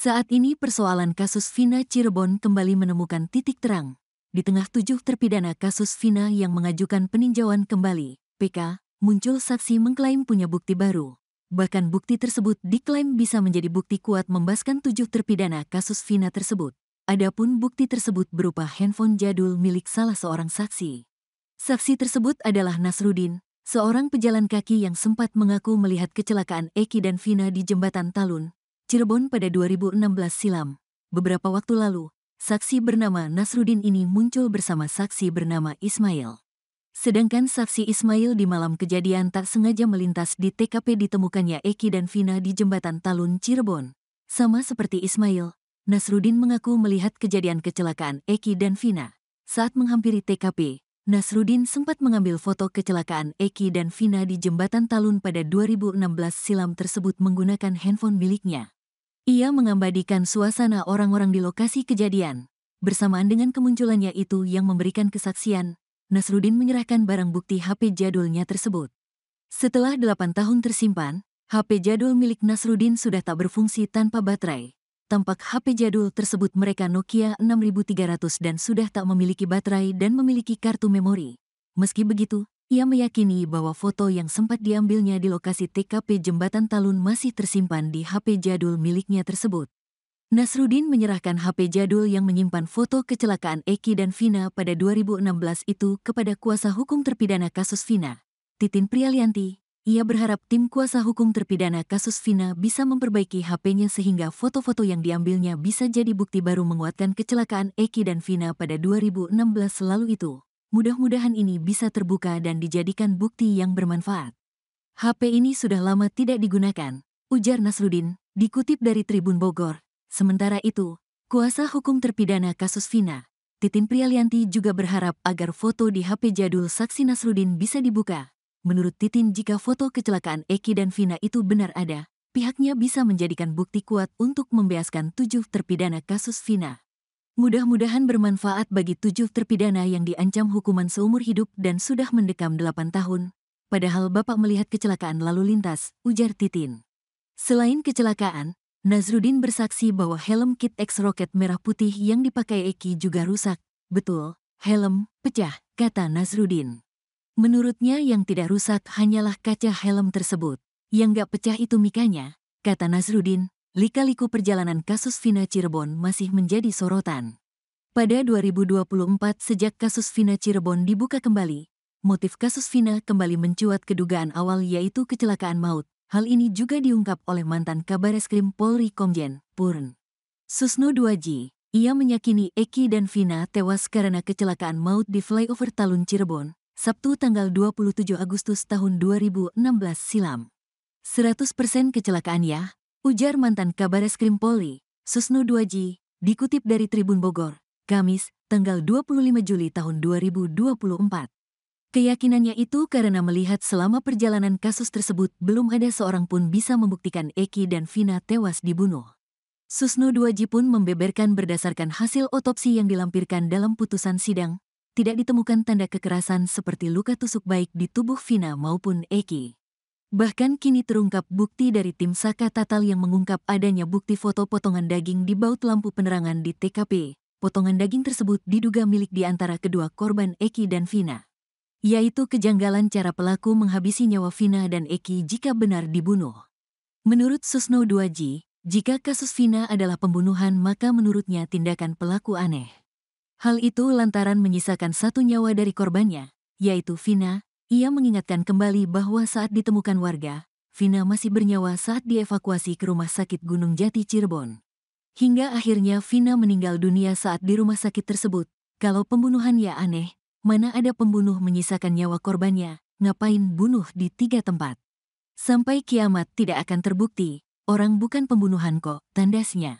Saat ini persoalan kasus Vina Cirebon kembali menemukan titik terang. Di tengah tujuh terpidana kasus Vina yang mengajukan peninjauan kembali, PK, muncul saksi mengklaim punya bukti baru. Bahkan bukti tersebut diklaim bisa menjadi bukti kuat membaskan tujuh terpidana kasus Vina tersebut. Adapun bukti tersebut berupa handphone jadul milik salah seorang saksi. Saksi tersebut adalah Nasrudin, seorang pejalan kaki yang sempat mengaku melihat kecelakaan Eki dan Vina di jembatan Talun, Cirebon pada 2016 silam. Beberapa waktu lalu, saksi bernama Nasrudin ini muncul bersama saksi bernama Ismail. Sedangkan saksi Ismail di malam kejadian tak sengaja melintas di TKP ditemukannya Eki dan Vina di jembatan Talun, Cirebon. Sama seperti Ismail, Nasrudin mengaku melihat kejadian kecelakaan Eki dan Vina. Saat menghampiri TKP, Nasrudin sempat mengambil foto kecelakaan Eki dan Vina di jembatan Talun pada 2016 silam tersebut menggunakan handphone miliknya. Ia mengabadikan suasana orang-orang di lokasi kejadian. Bersamaan dengan kemunculannya itu yang memberikan kesaksian, Nasrudin menyerahkan barang bukti HP jadulnya tersebut. Setelah delapan tahun tersimpan, HP jadul milik Nasrudin sudah tak berfungsi tanpa baterai. Tampak HP jadul tersebut mereka Nokia 6300 dan sudah tak memiliki baterai dan memiliki kartu memori. Meski begitu, ia meyakini bahwa foto yang sempat diambilnya di lokasi TKP Jembatan Talun masih tersimpan di HP jadul miliknya tersebut. Nasrudin menyerahkan HP jadul yang menyimpan foto kecelakaan Eki dan Vina pada 2016 itu kepada kuasa hukum terpidana kasus Vina, Titin Prialianti. Ia berharap tim kuasa hukum terpidana kasus Vina bisa memperbaiki HP-nya sehingga foto-foto yang diambilnya bisa jadi bukti baru menguatkan kecelakaan Eki dan Vina pada 2016 lalu itu. Mudah-mudahan ini bisa terbuka dan dijadikan bukti yang bermanfaat. HP ini sudah lama tidak digunakan, ujar Nasrudin, dikutip dari Tribun Bogor. Sementara itu, kuasa hukum terpidana kasus Vina, Titin Prialianti juga berharap agar foto di HP jadul saksi Nasrudin bisa dibuka. Menurut Titin jika foto kecelakaan Eki dan Vina itu benar ada, pihaknya bisa menjadikan bukti kuat untuk membeaskan tujuh terpidana kasus Vina. Mudah-mudahan bermanfaat bagi tujuh terpidana yang diancam hukuman seumur hidup dan sudah mendekam delapan tahun. Padahal Bapak melihat kecelakaan lalu lintas, ujar Titin. Selain kecelakaan, Nazrudin bersaksi bahwa helm kit X roket merah putih yang dipakai Eki juga rusak. Betul, helm pecah, kata Nazrudin. Menurutnya yang tidak rusak hanyalah kaca helm tersebut. Yang gak pecah itu mikanya, kata Nazrudin, lika-liku perjalanan kasus Vina Cirebon masih menjadi sorotan. Pada 2024 sejak kasus Vina Cirebon dibuka kembali, motif kasus Vina kembali mencuat kedugaan awal yaitu kecelakaan maut. Hal ini juga diungkap oleh mantan kabar Kabareskrim Polri Komjen, Purn. Susno 2G, ia menyakini Eki dan Vina tewas karena kecelakaan maut di flyover Talun Cirebon, Sabtu tanggal 27 Agustus tahun 2016 silam. 100% kecelakaan ya, Ujar mantan Kabares Krim Polri, Susno Duaji, dikutip dari Tribun Bogor, Kamis, tanggal 25 Juli tahun 2024. Keyakinannya itu karena melihat selama perjalanan kasus tersebut belum ada seorang pun bisa membuktikan Eki dan Vina tewas dibunuh. Susno Duaji pun membeberkan berdasarkan hasil otopsi yang dilampirkan dalam putusan sidang, tidak ditemukan tanda kekerasan seperti luka tusuk baik di tubuh Vina maupun Eki. Bahkan kini terungkap bukti dari tim Saka Tatal yang mengungkap adanya bukti foto potongan daging di baut lampu penerangan di TKP. Potongan daging tersebut diduga milik di antara kedua korban Eki dan Vina. Yaitu kejanggalan cara pelaku menghabisi nyawa Vina dan Eki jika benar dibunuh. Menurut Susno 2G, jika kasus Vina adalah pembunuhan maka menurutnya tindakan pelaku aneh. Hal itu lantaran menyisakan satu nyawa dari korbannya, yaitu Vina, ia mengingatkan kembali bahwa saat ditemukan warga, Vina masih bernyawa saat dievakuasi ke Rumah Sakit Gunung Jati Cirebon. Hingga akhirnya Vina meninggal dunia saat di rumah sakit tersebut. Kalau pembunuhan ya aneh, mana ada pembunuh menyisakan nyawa korbannya, ngapain bunuh di tiga tempat. Sampai kiamat tidak akan terbukti, orang bukan pembunuhan kok, tandasnya.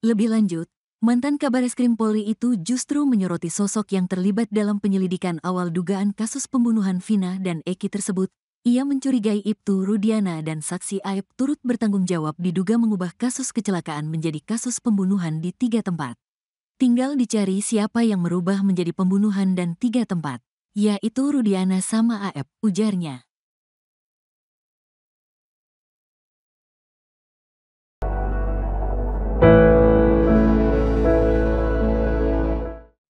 Lebih lanjut, Mantan Kabar Krim Polri itu justru menyoroti sosok yang terlibat dalam penyelidikan awal dugaan kasus pembunuhan Vina dan Eki tersebut. Ia mencurigai Ibtu Rudiana dan saksi Aib turut bertanggung jawab diduga mengubah kasus kecelakaan menjadi kasus pembunuhan di tiga tempat. Tinggal dicari siapa yang merubah menjadi pembunuhan dan tiga tempat, yaitu Rudiana sama Aib, ujarnya.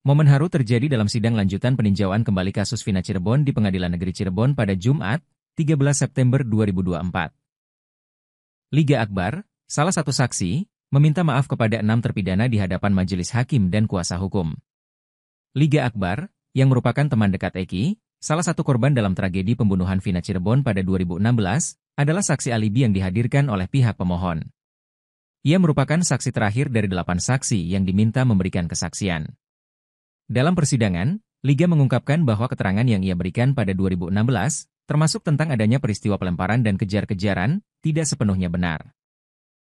Momen haru terjadi dalam sidang lanjutan peninjauan kembali kasus Vina Cirebon di Pengadilan Negeri Cirebon pada Jumat, 13 September 2024. Liga Akbar, salah satu saksi, meminta maaf kepada enam terpidana di hadapan majelis hakim dan kuasa hukum. Liga Akbar, yang merupakan teman dekat Eki, salah satu korban dalam tragedi pembunuhan Vina Cirebon pada 2016, adalah saksi alibi yang dihadirkan oleh pihak pemohon. Ia merupakan saksi terakhir dari delapan saksi yang diminta memberikan kesaksian. Dalam persidangan, Liga mengungkapkan bahwa keterangan yang ia berikan pada 2016, termasuk tentang adanya peristiwa pelemparan dan kejar-kejaran, tidak sepenuhnya benar.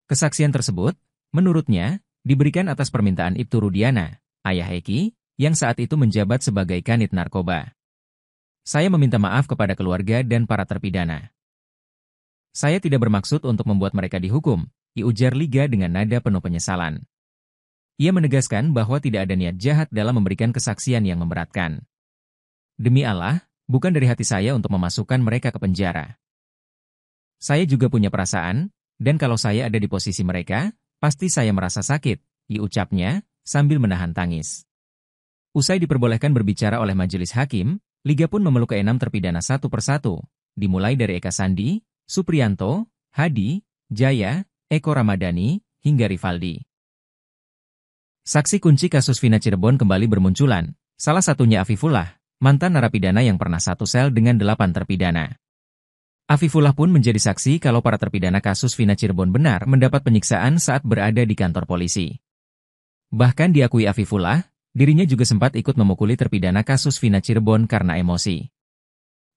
Kesaksian tersebut, menurutnya, diberikan atas permintaan Ibtu Rudiana, ayah Eki, yang saat itu menjabat sebagai kanit narkoba. Saya meminta maaf kepada keluarga dan para terpidana. Saya tidak bermaksud untuk membuat mereka dihukum, diujar Liga dengan nada penuh penyesalan. Ia menegaskan bahwa tidak ada niat jahat dalam memberikan kesaksian yang memberatkan. Demi Allah, bukan dari hati saya untuk memasukkan mereka ke penjara. Saya juga punya perasaan, dan kalau saya ada di posisi mereka, pasti saya merasa sakit, ucapnya, sambil menahan tangis. Usai diperbolehkan berbicara oleh majelis hakim, Liga pun memeluk keenam terpidana satu persatu, dimulai dari Eka Sandi, Suprianto, Hadi, Jaya, Eko Ramadhani, hingga Rivaldi. Saksi kunci kasus Vina Cirebon kembali bermunculan, salah satunya Afifullah, mantan narapidana yang pernah satu sel dengan delapan terpidana. Afifullah pun menjadi saksi kalau para terpidana kasus Vina Cirebon benar mendapat penyiksaan saat berada di kantor polisi. Bahkan diakui Afifullah, dirinya juga sempat ikut memukuli terpidana kasus Vina Cirebon karena emosi.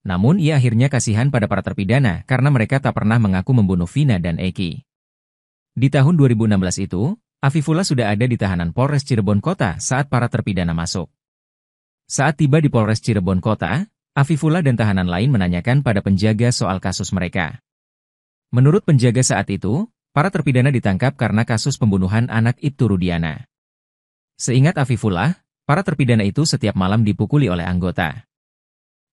Namun ia akhirnya kasihan pada para terpidana karena mereka tak pernah mengaku membunuh Vina dan Eki. Di tahun 2016 itu, Afifullah sudah ada di tahanan Polres Cirebon Kota saat para terpidana masuk. Saat tiba di Polres Cirebon Kota, Afifullah dan tahanan lain menanyakan pada penjaga soal kasus mereka. Menurut penjaga saat itu, para terpidana ditangkap karena kasus pembunuhan anak Ibtu Rudiana. Seingat Afifullah, para terpidana itu setiap malam dipukuli oleh anggota.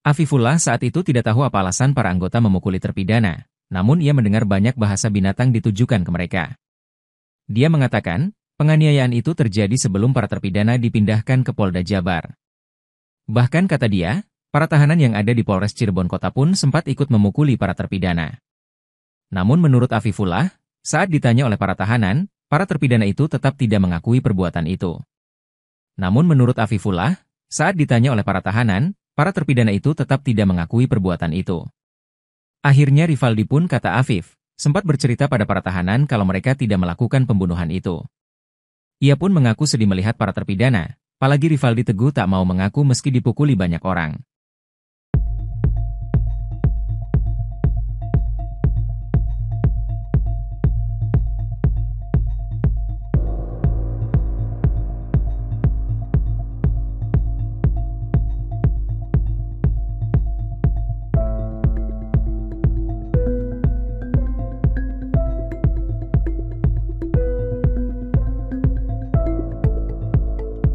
Afifullah saat itu tidak tahu apa alasan para anggota memukuli terpidana, namun ia mendengar banyak bahasa binatang ditujukan ke mereka. Dia mengatakan, penganiayaan itu terjadi sebelum para terpidana dipindahkan ke Polda Jabar. Bahkan kata dia, para tahanan yang ada di Polres Cirebon Kota pun sempat ikut memukuli para terpidana. Namun menurut Afifullah, saat ditanya oleh para tahanan, para terpidana itu tetap tidak mengakui perbuatan itu. Namun menurut Afifullah, saat ditanya oleh para tahanan, para terpidana itu tetap tidak mengakui perbuatan itu. Akhirnya Rivaldi pun kata Afif, sempat bercerita pada para tahanan kalau mereka tidak melakukan pembunuhan itu. Ia pun mengaku sedih melihat para terpidana, apalagi Rivaldi Teguh tak mau mengaku meski dipukuli banyak orang.